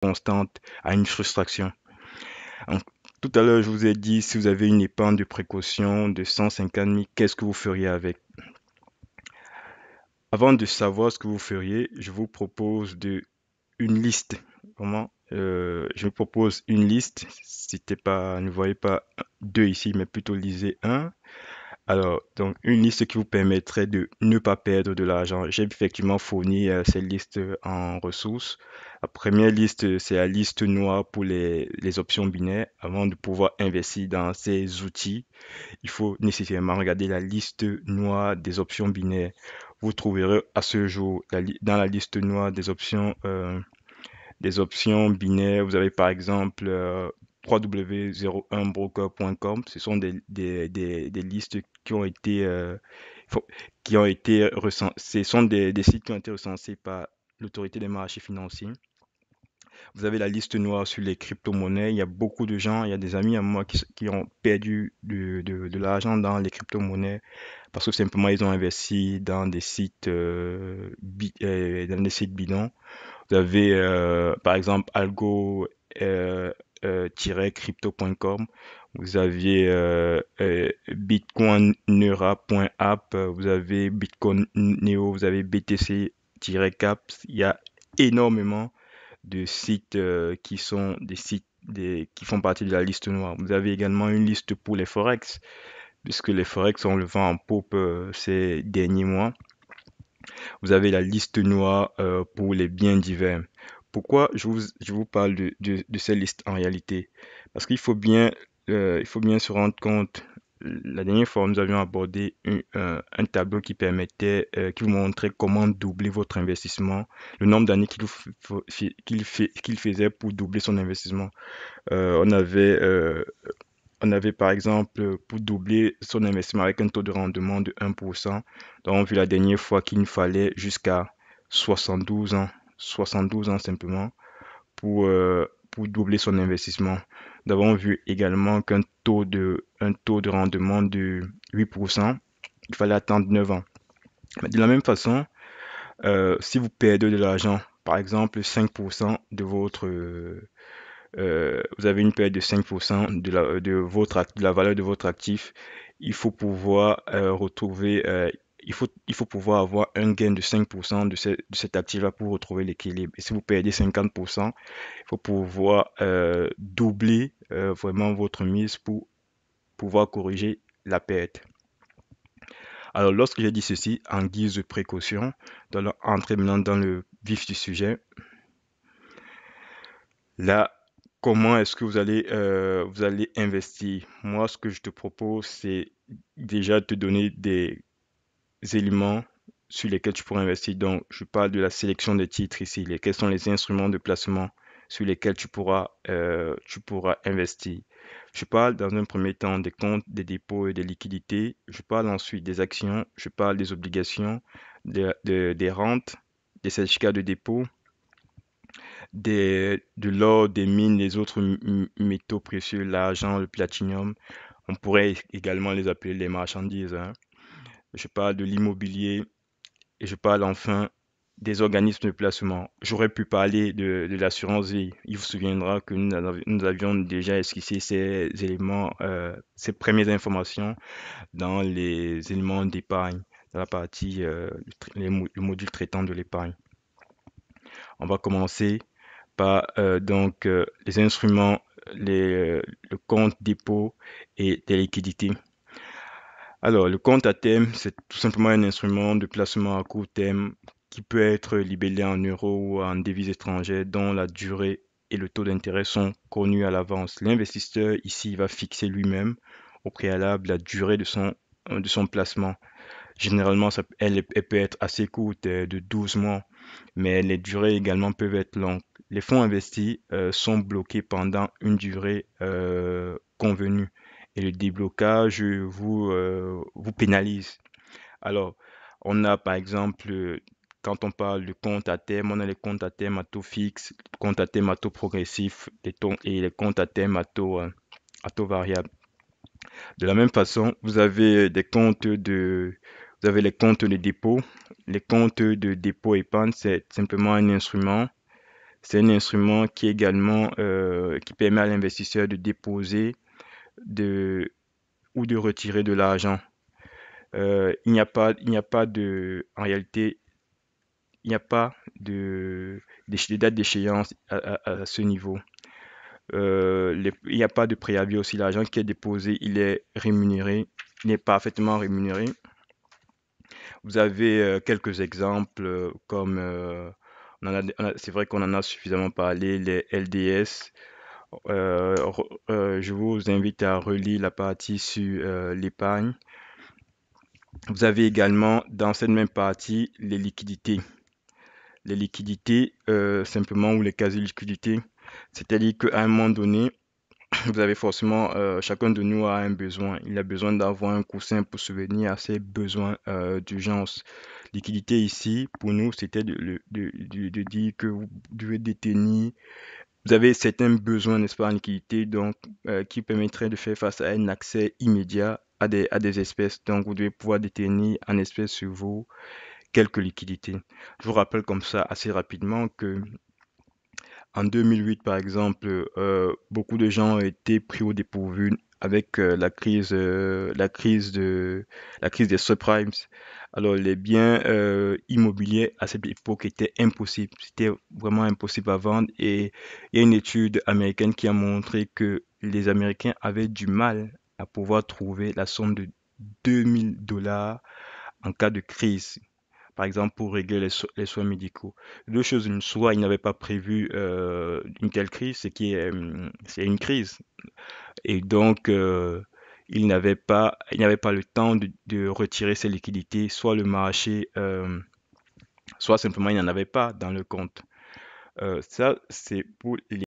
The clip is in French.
constante à une frustration. tout à l'heure, je vous ai dit, si vous avez une épargne de précaution de 150 000, qu'est-ce que vous feriez avec Avant de savoir ce que vous feriez, je vous propose de, une liste. Comment euh, Je vous propose une liste. Si pas, ne voyez pas deux ici, mais plutôt lisez un. Alors, donc, une liste qui vous permettrait de ne pas perdre de l'argent. J'ai effectivement fourni euh, cette liste en ressources. La première liste, c'est la liste noire pour les, options binaires. Avant de pouvoir investir dans ces outils, il faut nécessairement regarder la liste noire des options binaires. Vous trouverez à ce jour dans la liste noire des options, euh, des options binaires, vous avez par exemple euh, 01 brokercom Ce sont des, listes qui ont été, euh, qui ont été recensées. Ce sont des, sites qui ont été recensés par l'autorité des marchés financiers. Vous avez la liste noire sur les crypto-monnaies. Il y a beaucoup de gens, il y a des amis à moi qui, ont perdu de, l'argent dans les crypto-monnaies parce que simplement ils ont investi dans des sites, euh, euh dans des sites bidons. Vous avez euh, par exemple Algo. Euh, crypto.com euh, euh, vous avez euh, point vous avez Bitcoin Neo, vous avez BTC-caps. Il y a énormément de sites qui sont des sites qui font partie de la liste noire. Vous avez également une liste pour les forex, puisque les forex ont le vent en pop ces derniers mois. Vous avez la liste noire pour les biens divers. Pourquoi je vous, je vous parle de, de, de, ces listes en réalité Parce qu'il faut, bien, euh, faut bien se rendre compte. La dernière fois, nous avions abordé un, euh, tableau qui permettait, euh, qui vous montrait comment doubler votre investissement, le nombre d'années qu'il faisait pour doubler son investissement. on avait on avait par exemple pour doubler son investissement avec un taux de rendement de 1%. Donc, on vu la dernière fois qu'il nous fallait jusqu'à 72 ans 72 ans simplement pour, euh, pour doubler son investissement. Nous avons vu également qu'un taux, de, un taux de rendement de 8%, il fallait attendre 9 ans. de la même façon, euh, si vous perdez de l'argent, par exemple 5% de votre... Euh, vous avez une perte de 5% de la, de, votre, de la valeur de votre actif, il faut pouvoir retrouver il faut, il faut pouvoir avoir un gain de 5% de, de cet actif-là pour retrouver l'équilibre. Et si vous perdez 50%, il faut pouvoir euh, doubler euh, vraiment votre mise pour pouvoir corriger la perte. Alors, lorsque j'ai dit ceci, en guise de précaution, dans le, entrer maintenant dans le vif du sujet, là, comment est-ce que vous allez, euh, vous allez investir Moi, ce que je te propose, c'est déjà te donner des éléments sur lesquels tu pourrais investir. Donc, je parle de la sélection des titres ici. Les, quels sont les instruments de placement sur lesquels tu pourras, euh, tu pourras investir. Je parle dans un premier temps des comptes, des dépôts et des liquidités. Je parle ensuite des actions. Je parle des obligations, des rentes, des certificats de dépôt, de l'or, des mines, des autres métaux précieux, l'argent, le platinum On pourrait également les appeler les marchandises. Hein je parle de l'immobilier et je parle enfin des organismes de placement. J'aurais pu parler de, l'assurance vie. Il vous souviendra que nous, avions déjà esquissé ces éléments, euh, ces premières informations dans les éléments d'épargne, dans la partie, euh, le, module traitant de l'épargne. On va commencer par euh, donc les instruments, le compte dépôt et des liquidités. Alors, le compte à thème, c'est tout simplement un instrument de placement à court terme qui peut être libellé en euros ou en devises étrangères dont la durée et le taux d'intérêt sont connus à l'avance. L'investisseur ici va fixer lui-même au préalable la durée de son, de son placement. Généralement, elle, peut être assez courte, euh, de 12 mois, mais les durées également peuvent être longues. Les fonds investis euh, sont bloqués pendant une durée euh, convenue et le déblocage vous, euh, vous pénalise. Alors, on a par exemple, euh, quand on parle de compte à terme, on a les comptes à terme à taux fixe, compte à terme à taux progressif et les comptes à terme à taux, euh, à taux variable. De la même façon, vous avez des comptes de, vous avez les comptes de dépôt. Les comptes de dépôt épargne, c'est simplement un instrument. C'est un instrument qui également qui permet à l'investisseur de déposer de, ou de retirer de l'argent. Euh, il n'y a pas, il n'y a pas de, en réalité, il n'y a pas de, des dates d'échéance à, ce niveau. Euh, il n'y a pas de préavis aussi. L'argent qui est déposé, il est rémunéré, il est parfaitement rémunéré. Vous avez euh, quelques exemples comme, c'est vrai qu'on en a suffisamment parlé, les LDS, euh, euh, je vous invite à relire la partie sur euh, l'épargne. Vous avez également dans cette même partie les liquidités. Les liquidités, simplement, ou les quasi-liquidités. C'est-à-dire qu'à un moment donné, vous avez forcément, chacun de nous a un besoin. Il a besoin d'avoir un coussin pour subvenir à ses besoins d'urgence. Liquidité ici, pour nous, c'était de dire que vous devez détenir vous avez certains besoins, n'est-ce pas, en liquidité, donc, euh, qui permettraient de faire face à un accès immédiat à des, à des espèces. Donc, vous devez pouvoir détenir en espèces sur vous quelques liquidités. Je vous rappelle comme ça assez rapidement que en 2008, par exemple, euh, beaucoup de gens ont été pris au dépourvu avec euh, la crise, euh, la crise de, la crise des subprimes. Alors les biens euh, immobiliers à cette époque étaient impossibles, c'était vraiment impossible à vendre. Et il y a une étude américaine qui a montré que les Américains avaient du mal à pouvoir trouver la somme de 2000 dollars en cas de crise par exemple pour régler les, soins médicaux. Deux choses, une soit ils n'avaient pas prévu une telle crise, c'est qu'il y a hum, une crise. Et donc, euh, il n'avait pas, il n'avait pas le temps de, retirer ses liquidités, soit le marché, euh, soit simplement il n'en avait pas dans le compte. Euh, ça, c'est pour les